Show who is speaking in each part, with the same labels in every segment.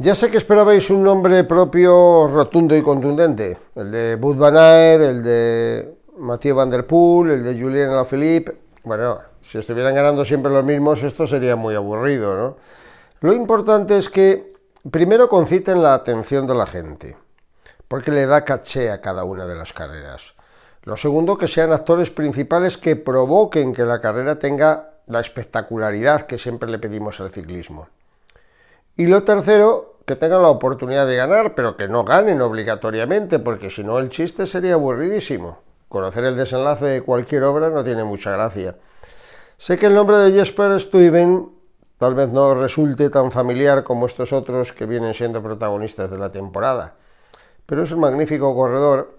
Speaker 1: Ya sé que esperabais un nombre propio rotundo y contundente, el de Bud Van Aer, el de Mathieu Van Der Poel, el de Julien Alaphilippe. Bueno, si estuvieran ganando siempre los mismos, esto sería muy aburrido, ¿no? Lo importante es que primero conciten la atención de la gente, porque le da caché a cada una de las carreras. Lo segundo, que sean actores principales que provoquen que la carrera tenga la espectacularidad que siempre le pedimos al ciclismo. Y lo tercero, que tengan la oportunidad de ganar, pero que no ganen obligatoriamente, porque si no el chiste sería aburridísimo. Conocer el desenlace de cualquier obra no tiene mucha gracia. Sé que el nombre de Jesper Stuyven tal vez no resulte tan familiar como estos otros que vienen siendo protagonistas de la temporada, pero es un magnífico corredor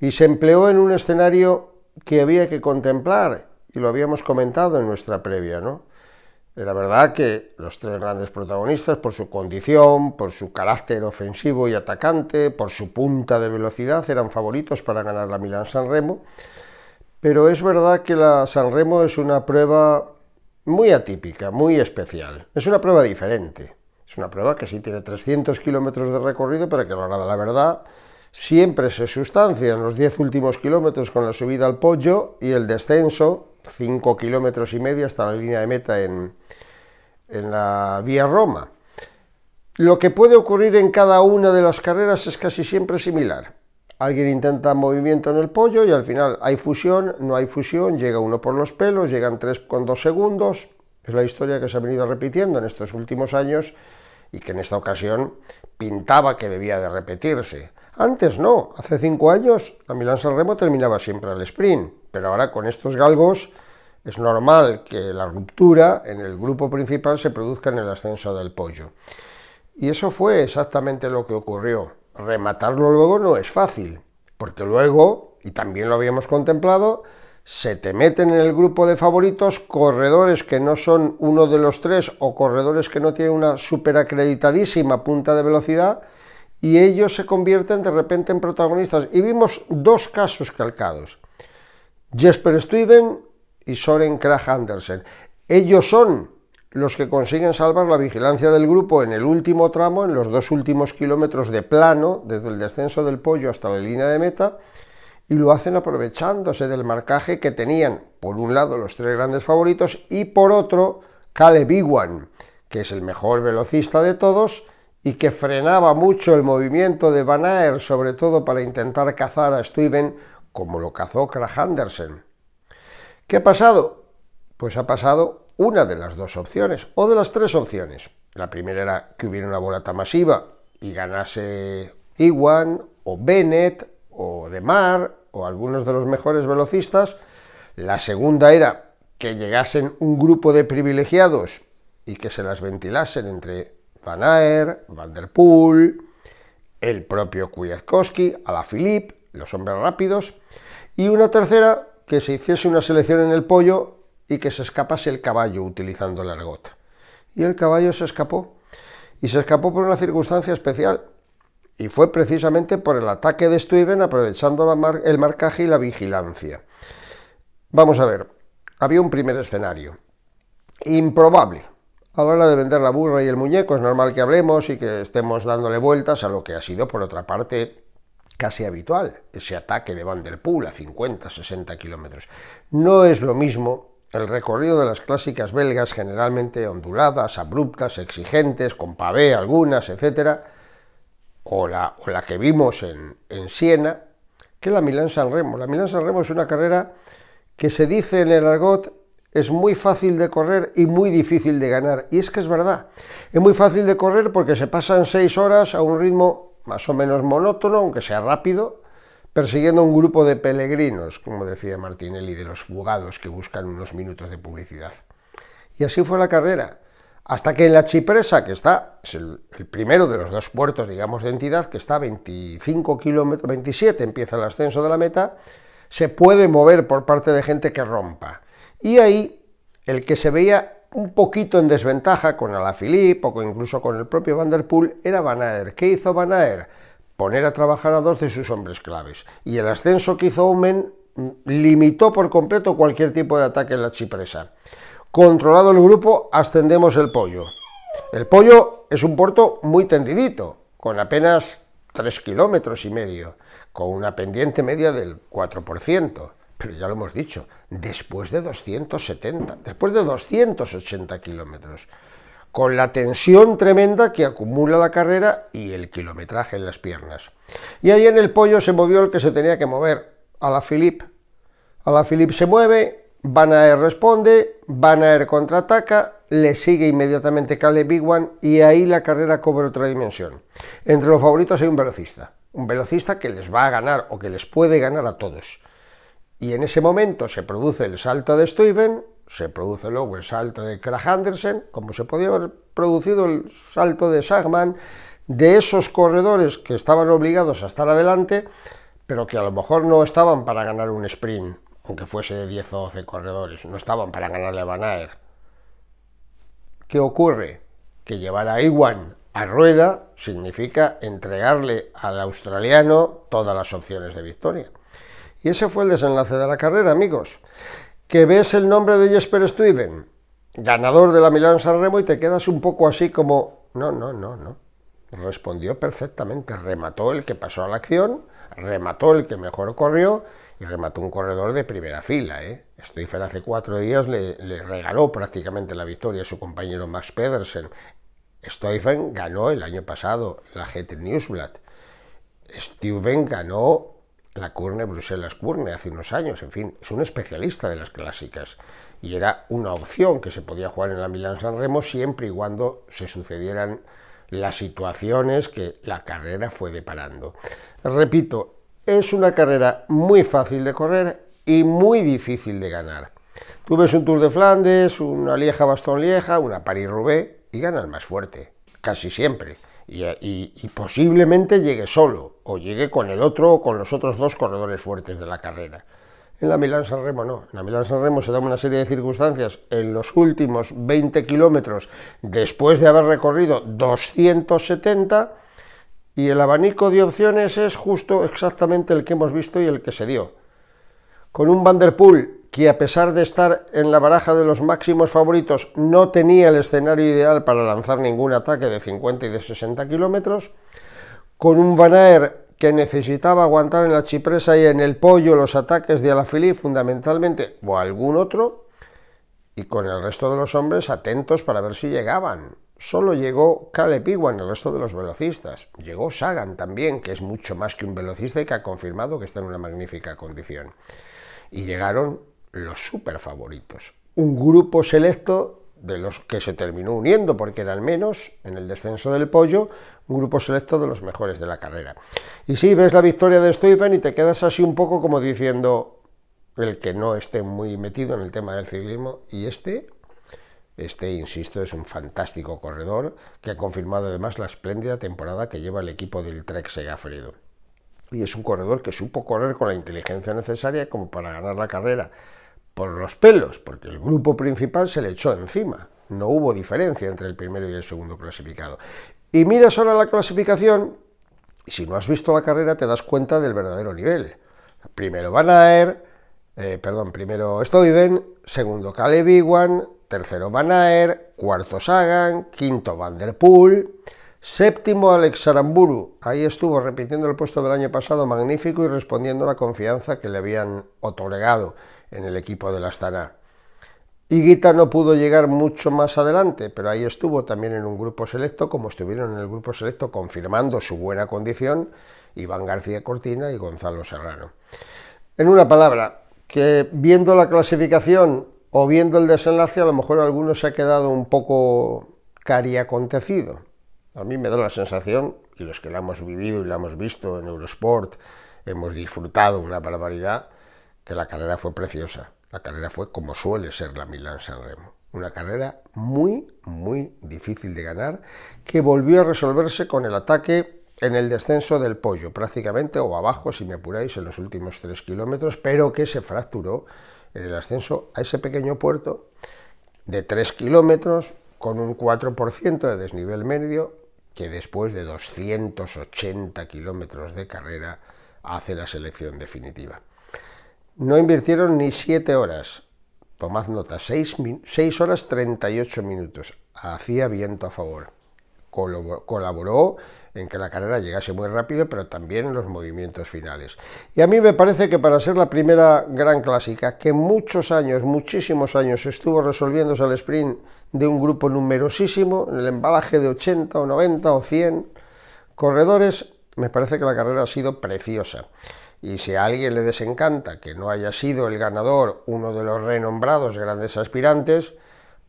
Speaker 1: y se empleó en un escenario que había que contemplar y lo habíamos comentado en nuestra previa, ¿no? La verdad que los tres grandes protagonistas, por su condición, por su carácter ofensivo y atacante, por su punta de velocidad, eran favoritos para ganar la Milan San Remo. Pero es verdad que la San Remo es una prueba muy atípica, muy especial. Es una prueba diferente. Es una prueba que sí tiene 300 kilómetros de recorrido, pero que lo haga la verdad siempre se sustancian los 10 últimos kilómetros con la subida al pollo y el descenso, 5 kilómetros y medio hasta la línea de meta en, en la vía Roma. Lo que puede ocurrir en cada una de las carreras es casi siempre similar. Alguien intenta movimiento en el pollo y al final hay fusión, no hay fusión, llega uno por los pelos, llegan tres con dos segundos. Es la historia que se ha venido repitiendo en estos últimos años y que en esta ocasión pintaba que debía de repetirse. Antes no, hace cinco años la Milán San Remo terminaba siempre al sprint, pero ahora con estos galgos es normal que la ruptura en el grupo principal se produzca en el ascenso del pollo. Y eso fue exactamente lo que ocurrió. Rematarlo luego no es fácil, porque luego, y también lo habíamos contemplado, se te meten en el grupo de favoritos corredores que no son uno de los tres o corredores que no tienen una superacreditadísima punta de velocidad y ellos se convierten de repente en protagonistas. Y vimos dos casos calcados, Jesper Stuyven y Soren Krag Andersen. Ellos son los que consiguen salvar la vigilancia del grupo en el último tramo, en los dos últimos kilómetros de plano, desde el descenso del pollo hasta la línea de meta, y lo hacen aprovechándose del marcaje que tenían, por un lado, los tres grandes favoritos, y por otro, Caleb Iwan, que es el mejor velocista de todos, y que frenaba mucho el movimiento de Van Aert, sobre todo para intentar cazar a Steven, como lo cazó Krach Andersen. ¿Qué ha pasado? Pues ha pasado una de las dos opciones, o de las tres opciones. La primera era que hubiera una volata masiva y ganase Iwan o Bennett o Demar o algunos de los mejores velocistas. La segunda era que llegasen un grupo de privilegiados y que se las ventilasen entre Van Aer, Van Der Poel, el propio Kwiatkowski, Philippe, los hombres rápidos, y una tercera que se hiciese una selección en el pollo y que se escapase el caballo utilizando el argot. Y el caballo se escapó, y se escapó por una circunstancia especial, y fue precisamente por el ataque de Stuyven aprovechando el marcaje y la vigilancia. Vamos a ver, había un primer escenario, improbable, a la hora de vender la burra y el muñeco es normal que hablemos y que estemos dándole vueltas a lo que ha sido, por otra parte, casi habitual, ese ataque de Van der Poel a 50, 60 kilómetros. No es lo mismo el recorrido de las clásicas belgas, generalmente onduladas, abruptas, exigentes, con pavé algunas, etc., o la, o la que vimos en, en Siena, que la Milán-San Remo. La Milán-San Remo es una carrera que se dice en el argot es muy fácil de correr y muy difícil de ganar. Y es que es verdad. Es muy fácil de correr porque se pasan seis horas a un ritmo más o menos monótono, aunque sea rápido, persiguiendo un grupo de peregrinos, como decía Martinelli, de los fugados que buscan unos minutos de publicidad. Y así fue la carrera. Hasta que en la Chipresa, que está, es el, primero de los dos puertos, digamos, de entidad, que está a 25 kilómetros, 27, empieza el ascenso de la meta, se puede mover por parte de gente que rompa. Y ahí el que se veía un poquito en desventaja con Alaphilippe o incluso con el propio Van Der Poel era Van Aert. ¿Qué hizo Van Poner a trabajar a dos de sus hombres claves. Y el ascenso que hizo Omen mm, limitó por completo cualquier tipo de ataque en la chipresa. Controlado el grupo, ascendemos el pollo. El pollo es un puerto muy tendidito, con apenas 3 kilómetros y medio, con una pendiente media del 4% pero ya lo hemos dicho, después de 270, después de 280 kilómetros, con la tensión tremenda que acumula la carrera y el kilometraje en las piernas. Y ahí en el pollo se movió el que se tenía que mover, a la Philip. A la Philip se mueve, Van Aert responde, Van Aert contraataca, le sigue inmediatamente Caleb Bigwan y ahí la carrera cobra otra dimensión. Entre los favoritos hay un velocista, un velocista que les va a ganar o que les puede ganar a todos y en ese momento se produce el salto de Steuben, se produce luego el salto de Krach Andersen, como se podía haber producido el salto de Sagman, de esos corredores que estaban obligados a estar adelante, pero que a lo mejor no estaban para ganar un sprint, aunque fuese de 10 o 12 corredores, no estaban para ganarle a Van ¿Qué ocurre? Que llevar a Iwan a rueda significa entregarle al australiano todas las opciones de victoria. Y ese fue el desenlace de la carrera, amigos. Que ves el nombre de Jesper Stuyven, ganador de la Milán San Remo, y te quedas un poco así como, no, no, no, no. Respondió perfectamente, remató el que pasó a la acción, remató el que mejor corrió y remató un corredor de primera fila. ¿eh? hace cuatro días le, regaló prácticamente la victoria a su compañero Max Pedersen. Stuyven ganó el año pasado la GT Newsblad. Stuyven ganó la Curne, Bruselas Curne, hace unos años, en fin, es un especialista de las clásicas y era una opción que se podía jugar en la milan san Remo siempre y cuando se sucedieran las situaciones que la carrera fue deparando. Repito, es una carrera muy fácil de correr y muy difícil de ganar. Tú ves un Tour de Flandes, una Lieja-Bastón-Lieja, una paris roubaix y ganas más fuerte, casi siempre y, posiblemente llegue solo o llegue con el otro o con los otros dos corredores fuertes de la carrera. En la Milán-San Remo no, en la Milán-San Remo se da una serie de circunstancias en los últimos 20 kilómetros después de haber recorrido 270 y el abanico de opciones es justo exactamente el que hemos visto y el que se dio. Con un Vanderpool que a pesar de estar en la baraja de los máximos favoritos no tenía el escenario ideal para lanzar ningún ataque de 50 y de 60 kilómetros, con un Van que necesitaba aguantar en la chipresa y en el pollo los ataques de Alaphilippe fundamentalmente o algún otro, y con el resto de los hombres atentos para ver si llegaban. Solo llegó Caleb en el resto de los velocistas. Llegó Sagan también, que es mucho más que un velocista y que ha confirmado que está en una magnífica condición. Y llegaron los super favoritos. Un grupo selecto de los que se terminó uniendo porque era al menos en el descenso del pollo, un grupo selecto de los mejores de la carrera. Y si ves la victoria de Stuyven y te quedas así un poco como diciendo el que no esté muy metido en el tema del ciclismo y este este, insisto, es un fantástico corredor que ha confirmado además la espléndida temporada que lleva el equipo del Trek Segafredo. Y es un corredor que supo correr con la inteligencia necesaria como para ganar la carrera por los pelos, porque el grupo principal se le echó encima. No hubo diferencia entre el primero y el segundo clasificado. Y miras ahora la clasificación, y si no has visto la carrera te das cuenta del verdadero nivel. Primero Van aer. Eh, perdón, primero Stoiben, segundo Caleb Iwan, tercero Van Aer. cuarto Sagan, quinto Van Der Poel, Séptimo Alex Aramburu, ahí estuvo repitiendo el puesto del año pasado magnífico y respondiendo a la confianza que le habían otorgado en el equipo del Astana. Higuita no pudo llegar mucho más adelante, pero ahí estuvo también en un grupo selecto, como estuvieron en el grupo selecto confirmando su buena condición Iván García Cortina y Gonzalo Serrano. En una palabra, que viendo la clasificación o viendo el desenlace, a lo mejor alguno se ha quedado un poco cariacontecido. A mí me da la sensación, y los que la hemos vivido y la hemos visto en Eurosport, hemos disfrutado una barbaridad, que la carrera fue preciosa. La carrera fue como suele ser la Milán-San Remo. Una carrera muy, muy difícil de ganar, que volvió a resolverse con el ataque en el descenso del pollo, prácticamente, o abajo, si me apuráis, en los últimos tres kilómetros, pero que se fracturó en el ascenso a ese pequeño puerto de tres kilómetros, con un 4% de desnivel medio, que después de 280 kilómetros de carrera hace la selección definitiva. No invirtieron ni 7 horas, tomad nota, 6, horas 38 minutos, hacía viento a favor. colaboró en que la carrera llegase muy rápido, pero también en los movimientos finales. Y a mí me parece que para ser la primera gran clásica, que muchos años, muchísimos años estuvo resolviéndose el sprint de un grupo numerosísimo, en el embalaje de 80 o 90 o 100 corredores, me parece que la carrera ha sido preciosa. Y si a alguien le desencanta que no haya sido el ganador uno de los renombrados grandes aspirantes,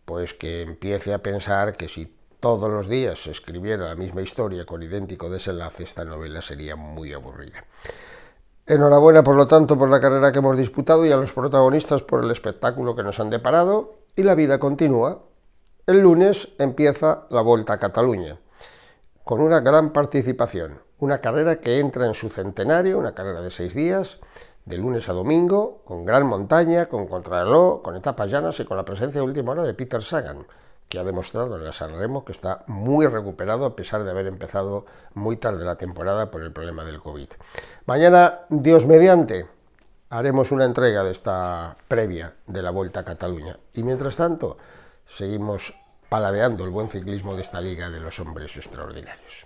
Speaker 1: pues que empiece a pensar que si todos los días se escribiera la misma historia con idéntico desenlace, esta novela sería muy aburrida. Enhorabuena, por lo tanto, por la carrera que hemos disputado y a los protagonistas por el espectáculo que nos han deparado. Y la vida continúa. El lunes empieza la Vuelta a Cataluña, con una gran participación, una carrera que entra en su centenario, una carrera de seis días, de lunes a domingo, con gran montaña, con contrarreloj, con etapas llanas y con la presencia de última hora de Peter Sagan, que ha demostrado en la San Remo que está muy recuperado a pesar de haber empezado muy tarde la temporada por el problema del COVID. Mañana, Dios mediante, haremos una entrega de esta previa de la Vuelta a Cataluña. Y mientras tanto, seguimos paladeando el buen ciclismo de esta liga de los hombres extraordinarios.